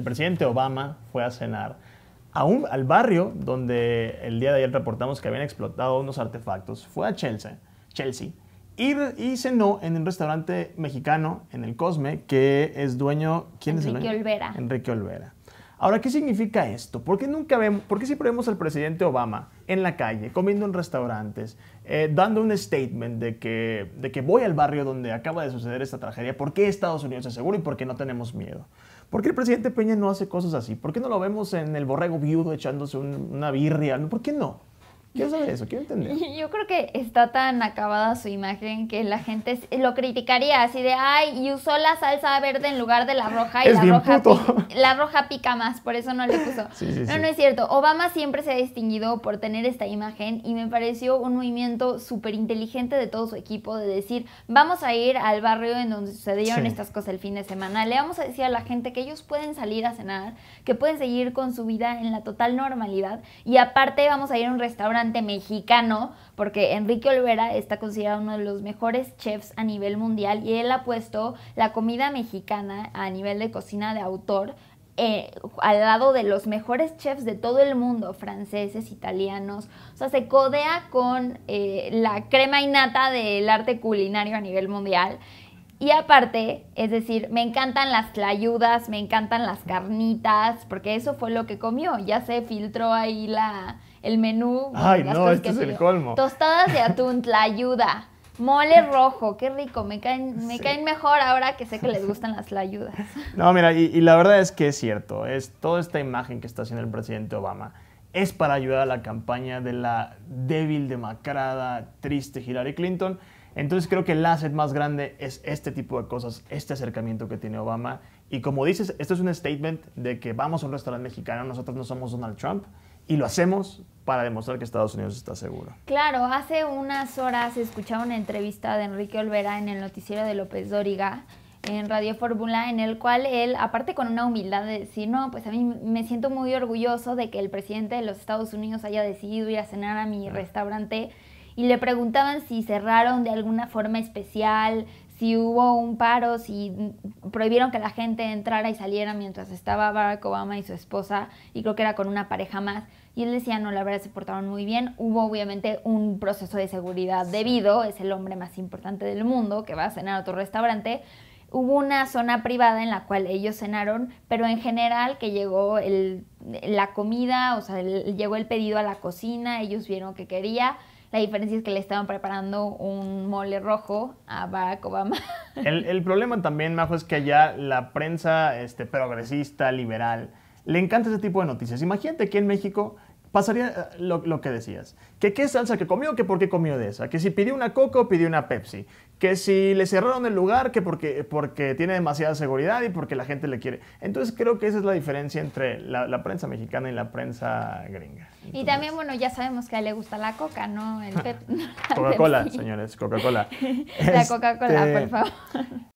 el presidente Obama fue a cenar a al barrio donde el día de ayer reportamos que habían explotado unos artefactos. Fue a Chelsea, Chelsea y, cenó en un restaurante mexicano en el Cosme que es dueño... ¿Quién es Enrique Olvera. Ahora, ¿qué significa esto? ¿Por qué, nunca vemos, ¿por siempre vemos al presidente Obama en la calle, comiendo en restaurantes, eh, dando un statement de que, voy al barrio donde acaba de suceder esta tragedia? ¿Por qué Estados Unidos es seguro y por qué no tenemos miedo? ¿Por qué el presidente Peña no hace cosas así? ¿Por qué no lo vemos en el borrego viudo echándose una birria? ¿Por qué no? Quiero saber eso, quiero entender. Yo creo que está tan acabada su imagen que la gente lo criticaría así de, ay, y usó la salsa verde en lugar de la roja y la, roja pica, la roja pica más, por eso no le puso. no, no es cierto. Obama siempre se ha distinguido por tener esta imagen y me pareció un movimiento súper inteligente de todo su equipo de decir, vamos a ir al barrio en donde sucedieron estas cosas el fin de semana, le vamos a decir a la gente que ellos pueden salir a cenar, que pueden seguir con su vida en la total normalidad y aparte vamos a ir a un restaurante mexicano, porque Enrique Olvera está considerado uno de los mejores chefs a nivel mundial y él ha puesto la comida mexicana a nivel de cocina de autor eh, al lado de los mejores chefs de todo el mundo, franceses, italianos. O sea, se codea con eh, la crema y nata del arte culinario a nivel mundial. Y aparte, es decir, me encantan las tlayudas, me encantan las carnitas, porque eso fue lo que comió. Ya se filtró ahí el menú. Ay, no, esto es el colmo. Tostadas de atún, tlayuda. Mole rojo, qué rico, me caen, me caen mejor ahora que sé que les gustan las tlayudas. No, mira, y, y, la verdad es que es cierto, es toda esta imagen que está haciendo el presidente Obama es para ayudar a la campaña de la débil, demacrada, triste Hillary Clinton, entonces creo que el asset más grande es este tipo de cosas, este acercamiento que tiene Obama. Y como dices, esto es un statement de que vamos a un restaurante mexicano, nosotros no somos Donald Trump y lo hacemos para demostrar que Estados Unidos está seguro. Claro, hace unas horas escuchaba una entrevista de Enrique Olvera en el noticiero de López Dóriga en Radio Fórmula, en el cual él, aparte con una humildad de decir, no, pues a mí me siento muy orgulloso de que el presidente de los Estados Unidos haya decidido ir a cenar a mi restaurante y le preguntaban si cerraron de alguna forma especial, si hubo un paro, si prohibieron que la gente entrara y saliera mientras estaba Barack Obama y su esposa, y creo que era con una pareja más. Y él decía, no, la verdad se portaron muy bien. Hubo obviamente un proceso de seguridad debido, es el hombre más importante del mundo que va a cenar a otro restaurante. Hubo una zona privada en la cual ellos cenaron, pero en general que llegó la comida, o sea, llegó el pedido a la cocina, ellos vieron que quería la diferencia es que le estaban preparando un mole rojo a Barack Obama. El, problema también, Majo, es que allá la prensa este, progresista, liberal, le encanta ese tipo de noticias. Imagínate que en México pasaría eh, lo, que decías. Que qué salsa que comió, que por qué comió de esa. Que si pidió una Coca o pidió una Pepsi. Que si le cerraron el lugar, que porque, porque tiene demasiada seguridad y porque la gente le quiere. Entonces creo que esa es la diferencia entre la, prensa mexicana y la prensa gringa. y también, bueno, ya sabemos que a él le gusta la Coca, ¿no? El Coca-Cola, señores, Coca-Cola. la Coca-Cola, por este, favor.